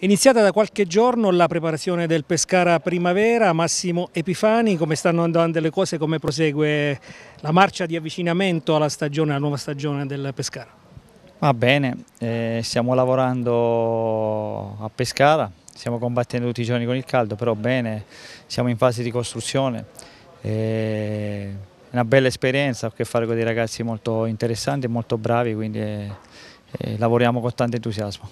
iniziata da qualche giorno la preparazione del Pescara Primavera, Massimo Epifani, come stanno andando le cose, come prosegue la marcia di avvicinamento alla, stagione, alla nuova stagione del Pescara? Va bene, eh, stiamo lavorando a Pescara, stiamo combattendo tutti i giorni con il caldo, però bene, siamo in fase di costruzione. Eh, è una bella esperienza, ho a che fare con dei ragazzi molto interessanti e molto bravi, quindi eh, eh, lavoriamo con tanto entusiasmo.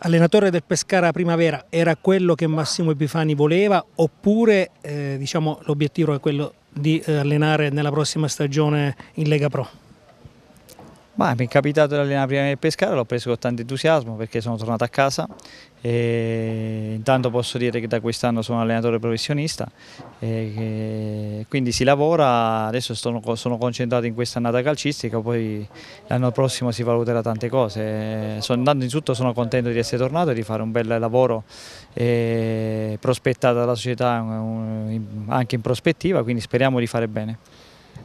Allenatore del Pescara Primavera, era quello che Massimo Epifani voleva oppure eh, diciamo, l'obiettivo è quello di eh, allenare nella prossima stagione in Lega Pro? Ma mi è capitato di allenare prima del Pescara, l'ho preso con tanto entusiasmo perché sono tornato a casa e intanto posso dire che da quest'anno sono allenatore professionista quindi si lavora, adesso sono, sono concentrato in questa annata calcistica, poi l'anno prossimo si valuterà tante cose. Sono, innanzitutto sono contento di essere tornato e di fare un bel lavoro prospettato dalla società anche in prospettiva, quindi speriamo di fare bene.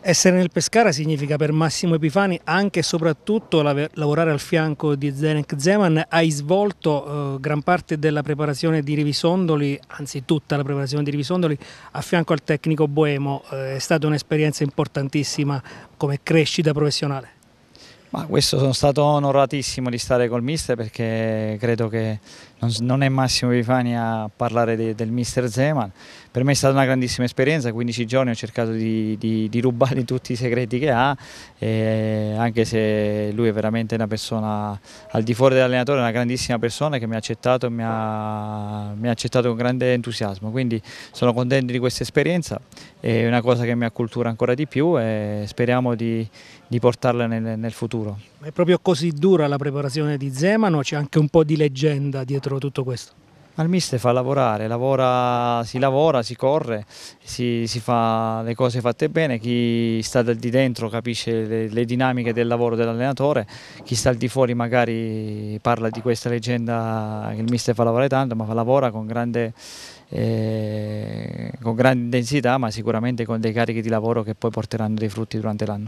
Essere nel Pescara significa per Massimo Epifani anche e soprattutto lavorare al fianco di Zenek Zeman. Hai svolto eh, gran parte della preparazione di Rivisondoli, anzi tutta la preparazione di Rivisondoli, a fianco al tecnico Boemo. Eh, è stata un'esperienza importantissima come crescita professionale. Ma questo sono stato onoratissimo di stare col mister perché credo che non, è Massimo Vifani a parlare de, del mister Zeman. Per me è stata una grandissima esperienza, 15 giorni ho cercato di, di, di rubargli tutti i segreti che ha, anche se lui è veramente una persona al di fuori dell'allenatore, una grandissima persona che mi ha accettato, mi ha, mi ha accettato con grande entusiasmo. Quindi sono contento di questa esperienza, è una cosa che mi accultura ancora di più e speriamo di, di portarla nel, nel futuro sicuro. È proprio così dura la preparazione di Zemano, c'è anche un po' di leggenda dietro tutto questo. Al mister fa lavorare, lavora, si lavora, si corre, si, si, fa le cose fatte bene, chi sta di dentro capisce le, le dinamiche del lavoro dell'allenatore, chi sta al di fuori magari parla di questa leggenda che il mister fa lavorare tanto, ma lavora con grande, eh, con grande intensità, ma sicuramente con dei carichi di lavoro che poi porteranno dei frutti durante l'anno.